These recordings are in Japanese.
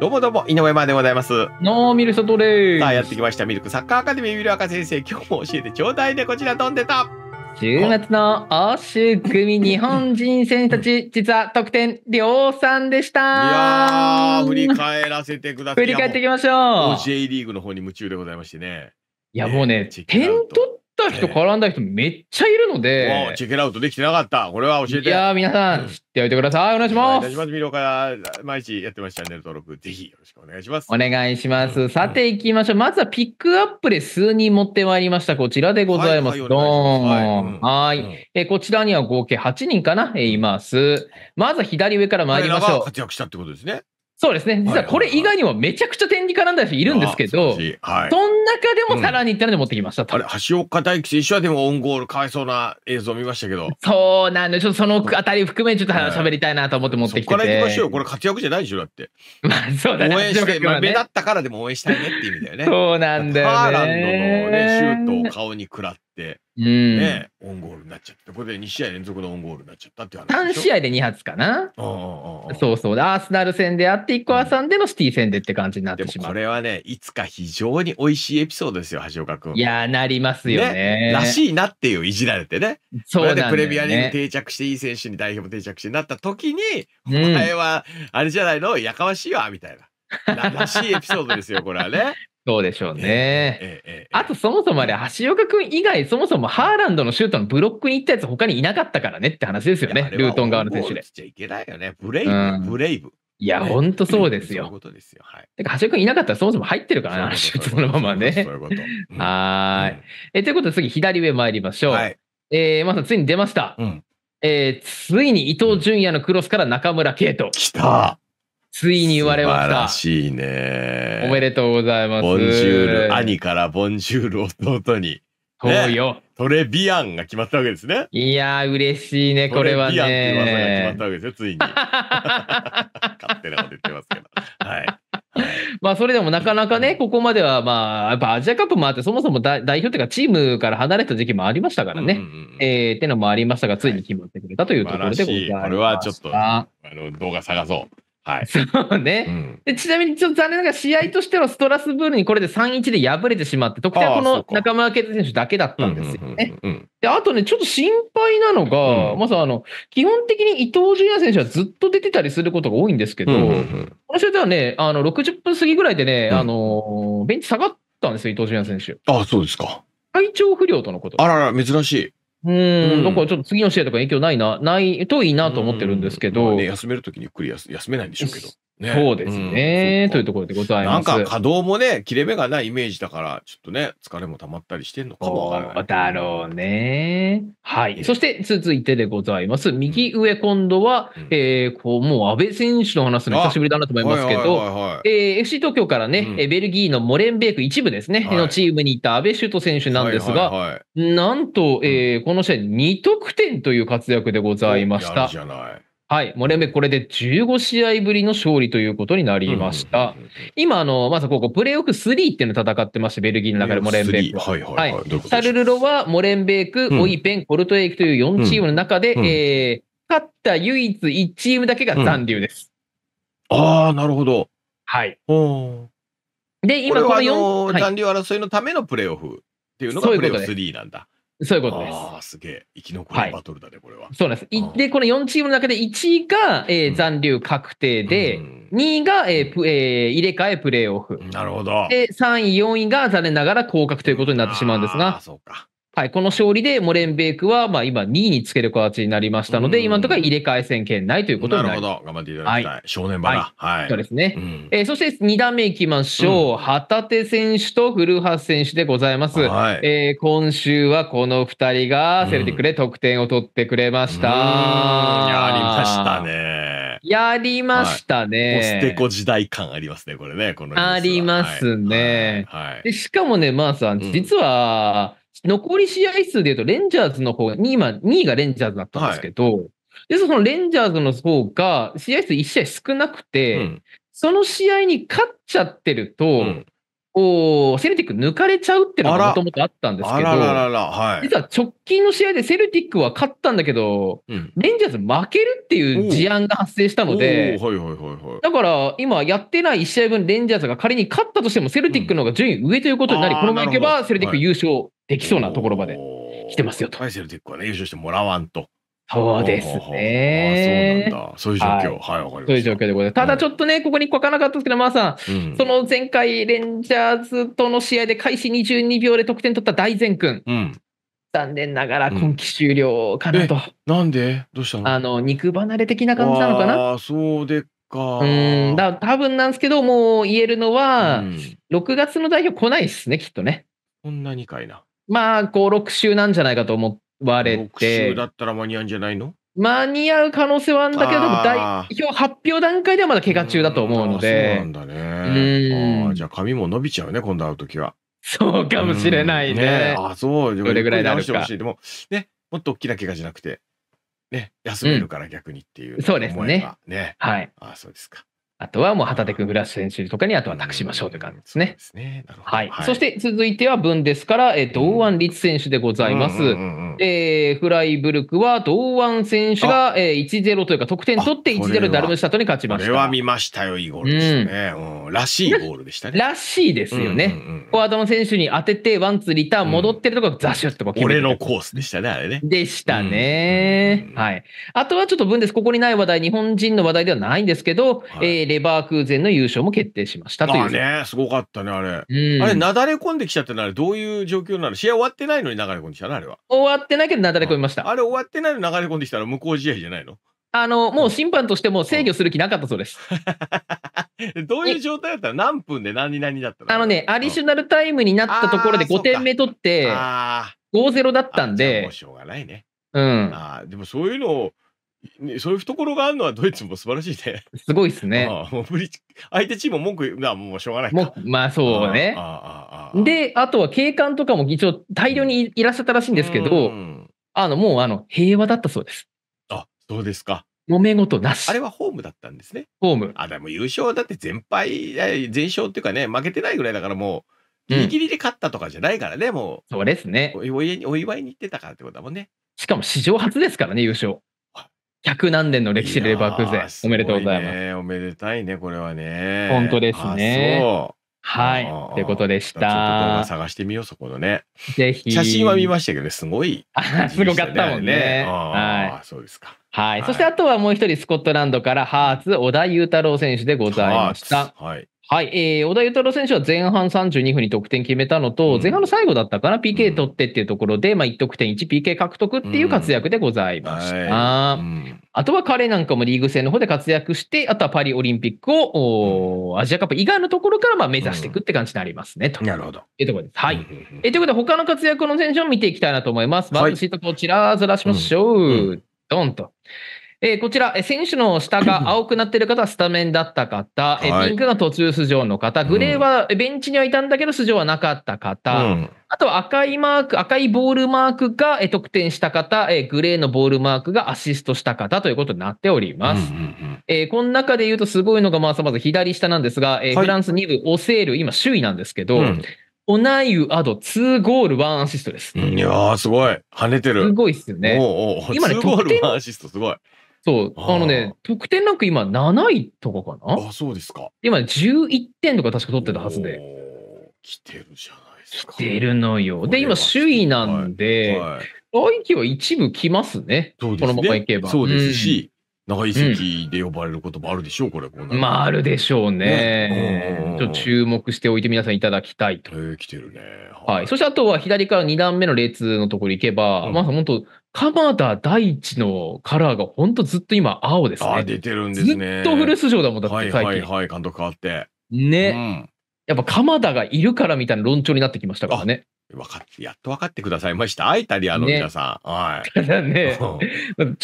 どうもどうも、井上真でございます。ノーミルソトレイ。さあ、やってきました、ミルクサッカーアカデミー、ミルアカ先生。今日も教えてちょうだいで、こちら飛んでた。10月の欧州組日本人選手たち、実は得点量産でした。いやー、振り返らせてください。振り返っていきましょう。J リーグの方に夢中でございましてね。いや、もうね、点取っった人、絡んだ人めっちゃいるので。もうチェックウトできてなかった。これは教えて。いや皆さん、知っておいてください。お願いします。お願いします。ビロから毎日やってます。チャンネル登録、ぜひよろしくお願いします。お願いします。さて、いきましょう。まずはピックアップで数人持ってまいりました。こちらでございます。どーン。はい。え、こちらには合計8人かな、えいます。まず左上から参りましょう。活躍したってことですね。そうですね。実はこれ以外にもめちゃくちゃ天理家なんだ人いるんですけど、はいその中でもさらにいったので持ってきました、うん、あれ、橋岡大輝選手はでもオンゴールかわいそうな映像見ましたけど。そうなんで、ちょっとそのあたり含めちょっと喋りたいなと思って持ってきてて、はい、そこから行きましょうこれ活躍じゃないでしょ、だって。まあそうだね。応援して、まあ、目立ったからでも応援したいねっていう意味だよね。そうなんだよね。ハーランドのね、シュートを顔に食らって。、ね、オンゴールになっちゃって、これで2試合連続のオンゴールになっちゃったって話。3試合で2発かな。そうそう。アーセナル戦であって、1個さんでのシティ戦でって感じになってしまう。これはね、いつか非常に美味しいエピソードですよ、橋岡君。いやなりますよね、ね、らしいなっていう、いじられてね。そうなん、ね、でプレミアリーグ定着して、いい選手に代表も定着してなった時に、うん、お前は、あれじゃないの、やかましいわ、みたいな。らしいエピソードですよ、これはね。そうでしょうね。えええ、あと、そもそもあれ、橋岡君以外、そもそもハーランドのシュートのブロックに行ったやつ、他にいなかったからねって話ですよね、ルートン側の選手で。いブレイブ、うん、ブレイブ。いや、ほんとそうですよ。いか橋岡君いなかったらそもそも入ってるからな、シュートのままね。いうと。ん、はい、え。ということで、次、左上参りましょう。はい。えー、まず、ついに出ました。うん。えー、ついに伊東純也のクロスから中村敬斗。きたついに言われました。素晴らしいね。おめでとうございます。ボンジュール、兄からボンジュール弟に。そうよ、ね、トレビアンが決まったわけですね。いやー、嬉しいね、これはね。トレビアンって噂が決まったわけですよ、ついに。勝手なこと言ってますけど。はい。まあそれでもなかなかね、ここまでは、まあ、やっぱアジアカップもあって、そもそも代表というか、チームから離れた時期もありましたからね。うえー、ってのもありましたが、ついに決まってくれたというところでございます。これはちょっと、あの動画探そう。はい、そうね、うん、でちなみにちょっと残念ながら試合としてはストラスブールにこれで3-1で敗れてしまって得点はこの中村哲選手だけだったんですよね。であとねちょっと心配なのが、うん、まずあの基本的に伊東純也選手はずっと出てたりすることが多いんですけど、この試合ではねあの60分過ぎぐらいでね、うん、あのベンチ下がったんですよ伊東純也選手。あそうですか体調不良とのこと。あらら珍しい。うん、なんかちょっと次の試合とか影響ないな、ないといいなと思ってるんですけど。まあね、休めるときにゆっくり休めないんでしょうけど。ね、そうですね、うん、というところでございます。なんか稼働もね、切れ目がないイメージだから、ちょっとね、疲れも溜まったりしてんのかもかだろうね。はい。そして続いてでございます。右上、今度は、うん、えー、こう、もう安倍選手の話の久しぶりだなと思いますけど、はいはいはいはい、えー、FC 東京からね、うん、ベルギーのモレンベーク一部ですね、はい、のチームにいた安倍シュ選手なんですが、はいはいはい、なんと、えー、この試合2得点という活躍でございました。いいじゃない。はい、森山これで15試合ぶりの勝利ということになりました。うん、今、あの、まずここ、プレーオフ3っていうのを戦ってまして、ベルギーの中でモレンベーク。はいはいはい。タルルロはモレンベーク、うん、オイペン、コルトエイクという4チームの中で、うん、えー、勝った唯一1チームだけが残留です。ああ、なるほど。はい。で、今この4。残留争いのためのプレーオフっていうのがプレーオフ3なんだ。はいそういうことです。ああ、すげえ。生き残りバトルだね、はい、これは。そうなんです。で、この4チームの中で1位が、えー、残留確定で、うん、2位が、えーえー、入れ替えプレーオフ。なるほど。で、3位、4位が残念ながら降格ということになってしまうんですが、あそうかはい、この勝利でモレンベークはまあ今2位につける形になりましたので、今のところ入れ替え戦圏内ということになります。なるほど、頑張っていただきたい。はい、正念場だ、はい、はい。そうですね。うん、えー、そして2段目いきましょう、うん、旗手選手と古橋選手でございます。はい、えー、今週はこの2人がセルティックで得点を取ってくれました。うん、やりましたね。やりましたね。はい、ステコ時代感ありますね、これね。このありますね、はいはい、で。しかもね、まあさん、実は、残り試合数でいうと、レンジャーズの方に、今、2位がレンジャーズだったんですけど、はい、で、そのレンジャーズの方が、試合数1試合少なくて、うん、その試合に勝っちゃってると、うんこう、セルティック抜かれちゃうっていうのがもともとあったんですけど、はい、実は直近の試合でセルティックは勝ったんだけど、うん、レンジャーズ負けるっていう事案が発生したので、だから今やってない1試合分レンジャーズが仮に勝ったとしてもセルティックの方が順位上ということになり、うん、このままいけばセルティック優勝できそうなところまで来てますよと。ファイセルティックはね、優勝してもらわんと。そうですね。そうなんだ。そういう状況。はい、わ、はい、かりました。そういう状況でございます。ただちょっとね、はい、ここに書かなかったですけど、まーさん、うん、その前回、レンジャーズとの試合で開始22秒で得点取った大善君。うん。残念ながら今季終了かなと。うん、なんでどうしたのあの、肉離れ的な感じなのかなあそうでか。うん。だ多分なんですけど、もう言えるのは、うん、6月の代表来ないっすね、きっとね。こんなにかいな。まあ、5、6週なんじゃないかと思われて。6週だったら間に合うんじゃないの間に合う可能性はあるんだけど、代表発表段階ではまだ怪我中だと思うので。そうなんだね。じゃあ髪も伸びちゃうね、今度会うときは。そうかもしれないね。ねあ、そう。どれぐらいだろうほい。でも、ね、もっと大きな怪我じゃなくて、ね、休めるから逆にっていう、うん、そうですね。ね。はい。あ、そうですか。あとはもう旗手君、フラッシュ選手とかにあとは託しましょうという感じですね。すねはい、そして続いては分ですから、えー、堂安律選手でございます。えー、フライブルクは堂安選手が、えー、1-0というか得点取って1-0ダルムシタトに勝ちました。これは見ましたよ、いいゴールですね、うんらしいゴールでしたね。らしいですよね。フォワードの選手に当てて、ワンツーリターン戻ってるところ、ザシュッとこう俺のコースでしたね、あれね。でしたね。はい。あとはちょっと分です。ここにない話題、日本人の話題ではないんですけど、はい、えーレバー空前の優勝も決定しましたという。あね、すごかったね、あれ。うん、あれ、なだれ込んできちゃったのあれ、どういう状況なの試合終わってないのに流れ込んできたのあれは。終わってないけど、なだれ込みました、あれ、終わってないのに流れ込んできたら、無効試合じゃないのあの、もう審判としても制御する気なかったそうです。どういう状態だったら何分で何々だったのあのね、アディショナルタイムになったところで5点目取って、5-0だったんで。もうしょうがないね。うん。あでもそういうのを、ね、そういう懐があるのはドイツも素晴らしいね。すごいですね。ああもう相手チームも文句言うのはもうしょうがないもまあそうね。あで、あとは警官とかも一応大量にいらっしゃったらしいんですけど、うん、あのもうあの平和だったそうです。あそうですか。揉め事なし。あれはホームだったんですね。ホーム。あ、でも優勝だって全敗、全勝っていうかね、負けてないぐらいだからもう。ギリギリで勝ったとかじゃないからね、もう。そうですねお。お祝いに行ってたからってことだもんね。しかも史上初ですからね、優勝。百何年の歴史で漠然。おめでとうございます。おめでたいね、これはね。本当ですね。はい。ってことでした。ちょっと探してみよう、そこのね。ぜひ。写真は見ましたけど、すごい、ね。すごかったもんね。はい。そうですか。はい。そしてあとはもう一人、スコットランドからハーツ、小田裕太郎選手でございました。はい。はい、えー、小田裕太郎選手は前半32分に得点決めたのと、うん、前半の最後だったかな、PK 取ってっていうところで、まあ、1得点 1PK 獲得っていう活躍でございました。うんはいうん、あとは彼なんかもリーグ戦の方で活躍して、あとはパリオリンピックを、アジアカップ以外のところからまあ目指していくって感じになりますね、となるほどいうところです。はい、えー、ということで、他の活躍の選手を見ていきたいなと思います。バンシートこちら、ずらしましょう。ドンと。えー、こちら、選手の下が 青くなっている方はスタメンだった方、えピンクが途中出場の方、グレーはベンチにはいたんだけど出場はなかった方、うん、あとは赤いマーク、赤いボールマークが得点した方、えグレーのボールマークがアシストした方ということになっております。うんうんうん、えー、この中で言うとすごいのが、まずまず左下なんですが、え、はい、フランス2部、オセール、今首位なんですけど、うんオナイウアド2ゴール1アシストです。いやー、すごい。跳ねてる。すごいっすよね。おうおう今ね、得点。アシストすごい。そう。あのね、得点ランク今7位とかかなあ、そうですか。今11点とか確か取ってたはずで。来てるじゃないですか。来てるのよ。で、今首位なんで、はいはい、来季は一部来ますね。そうですね。このままいけば。そうですし、うん、長い席で呼ばれることもあるでしょう、これ。こまあ、あるでしょうね。ねちょっと注目しておいて皆さんいただきたいと。えー、来てるね。はい。そしてあとは左から2段目の列のところに行けば、うん、まあ、本当鎌田大地のカラーが本当ずっと今青ですね。あ出てるんですね。ずっとフル出場だもんだって最近。はいはいはい、監督変わって。ね、うん、やっぱ鎌田がいるからみたいな論調になってきましたからね。分かって、やっと分かってくださいました。イタリアの皆さん。ね、はい。ただね、ち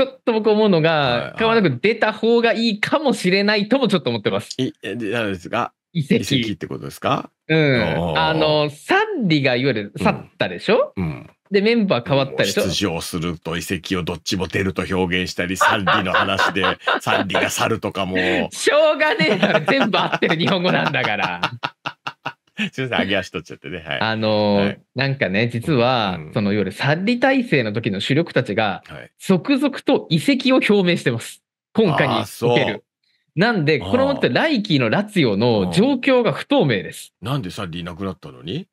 ょっと僕思うのが、はいはい、鎌田君出た方がいいかもしれないともちょっと思ってます。い、なんですが。遺跡。遺跡ってことですかうん。あの、サッリがいわゆる去ったでしょうん、うんで、メンバー変わったりと。出場すると遺跡をどっちも出ると表現したり、サンディの話で、サンディが去るとかも。しょうがねえだろ、全部合ってる日本語なんだから。すみません、上げ足取っちゃってね。はい、あのーはい、なんかね、実は、うん、その、いわゆるサッリ体制の時の主力たちが、続々と移籍を表明してます。今回における。なんで、これもってライキーのラツヨの状況が不透明です。なんでサッリいなくなったのに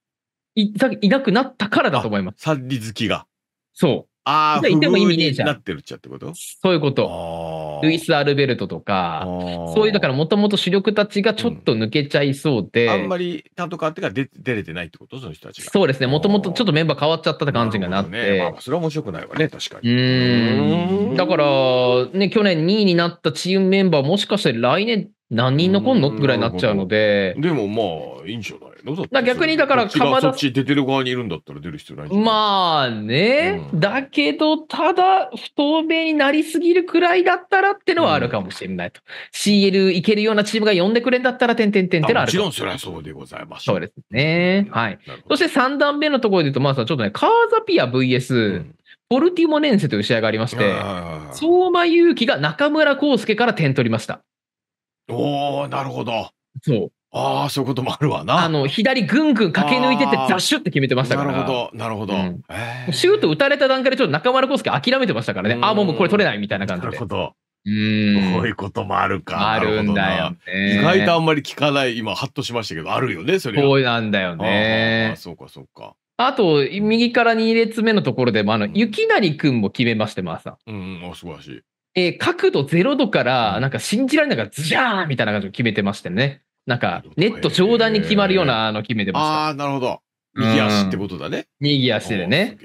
いいなくなったからだと思います。サンリ好きが。そう。ああ、いても意味ねえじゃん。なってるっちゃってことそういうこと。ルイス・アルベルトとか、そういう、だからもともと主力たちがちょっと抜けちゃいそうで。うん、あんまり担当変わってから出れてないってことその人たちが。そうですね。もともとちょっとメンバー変わっちゃったって感じがなって。ね、まあ、それは面白くないわね、確かに。うん。だから、ね、去年2位になったチームメンバーもしかして来年何人残んのぐらいになっちゃうので。でもまあ、いいんじゃないのだ逆にだから、鎌田。そっち出てる側にいるんだったら出る必要ないまあね、うん、だけど、ただ、不透明になりすぎるくらいだったらってのはあるかもしれないと。うん、CL いけるようなチームが呼んでくれんだったら、てんてんてんってのはあるも。もちろんそれはそうでございます。そうですね。はい。そして3段目のところで言うと、まあちょっとね、カーザピア VS、うんポルティモネンセという試合がありまして、相馬勇気が中村康介から点取りました。おおなるほど。そう。ああ、そういうこともあるわな。あの、左ぐんぐん駆け抜いてて、ダッシュって決めてましたから。なるほど、なるほど。うん、シュート打たれた段階で、ちょっと中丸康介諦めてましたからね。ああ、もうこれ取れないみたいな感じで。なるほど。うん。そういうこともあるか。あるんだよ、ね、意外とあんまり聞かない、今、ハッとしましたけど、あるよね、それそうなんだよね。あそうか、そうか。あと、右から2列目のところでも、あの、雪成君も決めまして、まあさ。うん、うん、あ、素晴らしい。えー、角度0度から、なんか信じられないからズジャーみたいな感じを決めてましてね。なんか、ネット上段に決まるようなあの決めてました。ああ、なるほど。右足ってことだね。右足でね。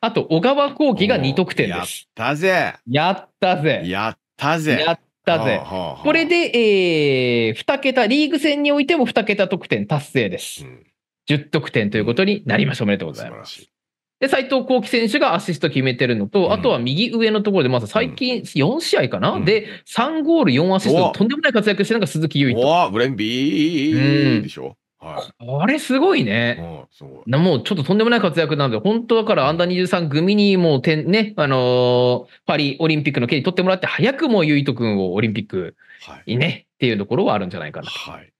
あと、小川幸輝が2得点です。やったぜ。やったぜ。やったぜ。やったぜ。これで、えー、2桁、リーグ戦においても2桁得点達成です。うん、10得点ということになりました。おめでとうございます。で、斎藤幸喜選手がアシスト決めてるのと、あとは右上のところで、まず最近4試合かな、うん、で、3ゴール4アシスト、とんでもない活躍してるのが鈴木優衣と。ブレンビーでしょ。れすごいね。ごいもうちょっととんでもない活躍なんで、本当だから、アンダー23組にもうてん、ね、あのー、パリオリンピックの権利取ってもらって、早くもゆいとくんをオリンピックにね、はい、っていうところはあるんじゃないかなと。はい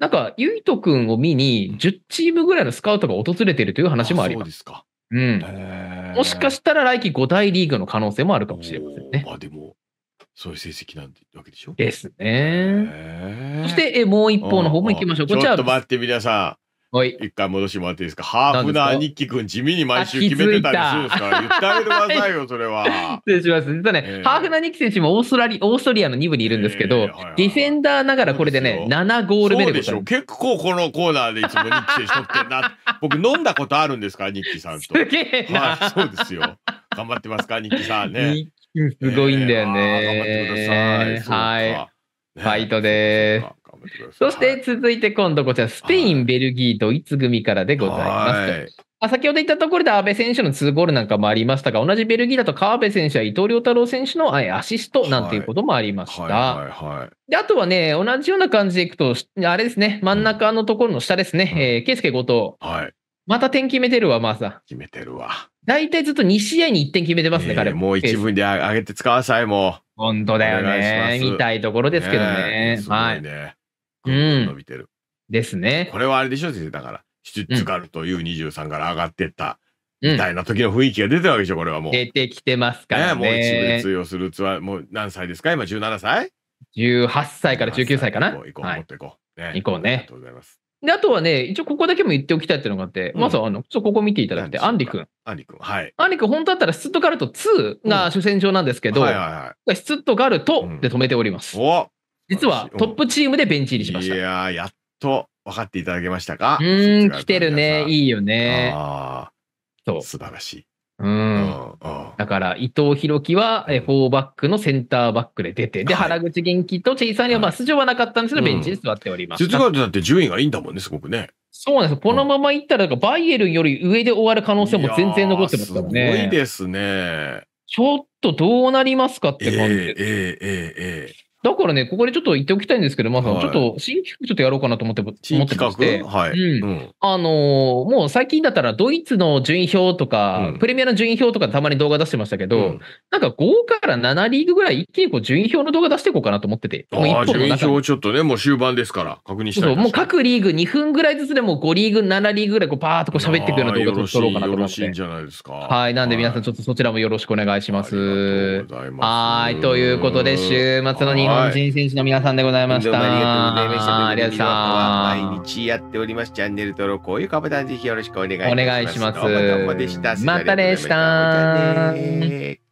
なんか、ゆいとくんを見に、10チームぐらいのスカウトが訪れてるという話もあります。そうですか。うん、もしかしたら来季5大リーグの可能性もあるかもしれませんね。まあでも、そういう成績なんてわけでしょですね。そしてえ、もう一方の方もいきましょう。こちら。ちょっと待って、皆さん。一回戻してもらっていいですか。ハーフナー日記くん、地味に毎週決めてたりするんですから、言ってあげてくださいよ、それは。失礼します。実はね、ハーフナー日記選手もオーストラリオーストリアの2部にいるんですけど、ディフェンダーながらこれでね、7ゴール目でしょ。結構このコーナーでいつも日記選手取ってんな。僕飲んだことあるんですか、日記さんと。すげえな、そうですよ。頑張ってますか、日記さんね。すごいんだよね、頑張ってください。はい。ファイトです。そして続いて今度こちら、スペイン、ベルギー、ドイツ組からでございます。はいあ先ほど言ったところで安倍選手の2ゴールなんかもありましたが、同じベルギーだと川辺選手や伊藤亮太郎選手のアシストなんていうこともありました。はいはいであとはね、同じような感じでいくと、あれですね、真ん中のところの下ですね、え圭佑後藤。はい、また点決めてるわ、マーサ。決めてるわ。大体ずっと2試合に1点決めてますね、えー、彼も。もう1分で上げて使わさい、もう。本当だよね。みたいところですけどね。ねすごいね。はいぐん伸びてる、うん。ですね。これはあれでしょ先生、だから、シュツッツという2 3から上がってった。みたいな時の雰囲気が出てるわけでしょ、これはもう。出てきてますからね。ねもう一部通用するツアー、もう何歳ですか今17歳 ?18 歳から19歳かな。行こう、はい、っとこう。ね、行こうね。ありがとうございます。で、あとはね、一応ここだけも言っておきたいっていうのがあって、うん、まずあの、ちょここ見ていただきたい。アンリ君。アンリ君。はい。アンリ君、本当だったら、スットガルト2が主戦場なんですけど、うんはいはいはい、スットガルトで止めております。うん、お実はトップチームでベンチ入りしました。いややっと分かっていただけましたかうん、来てるね。いいよね。ああ。そう。素晴らしい。うん、だから伊藤洋樹は4バックのセンターバックで出て、で、原口元気とチェイさーにはまあ出場はなかったんですけど、ベンチに座っております。術、う、だって順位がいいんだもんね、すごくね。そうなんですこのままいったら、バイエルンより上で終わる可能性も全然残ってますからね。すごいですね。ちょっとどうなりますかって感じえー、えー、えー、えーだからね、ここでちょっと言っておきたいんですけど、まあ、はちょっと新企画ちょっとやろうかなと思って、思ってまして。はい。うん。あのー、もう最近だったらドイツの順位表とか、うん、プレミアの順位表とかたまに動画出してましたけど、うん、なんか5から7リーグぐらい一気にこう順位表の動画出していこうかなと思ってて。ああ、順位表ちょっとね、もう終盤ですから、確認したい。そう、もう各リーグ2分ぐらいずつでも5リーグ、7リーグぐらいこうパーっとこう喋っていくような動画を撮ろうかなと思って。よろしいんじゃないですか。はい。なんで皆さんちょっとそちらもよろしくお願いします。はい、といますはいということで、週末の日本日本人選手の皆さんでございました。ありがとうございました。ありがとうございま毎日やっております。チャンネル登録、高評価ボタンぜひよろしくお願いします。お願いします。またでした。またでした。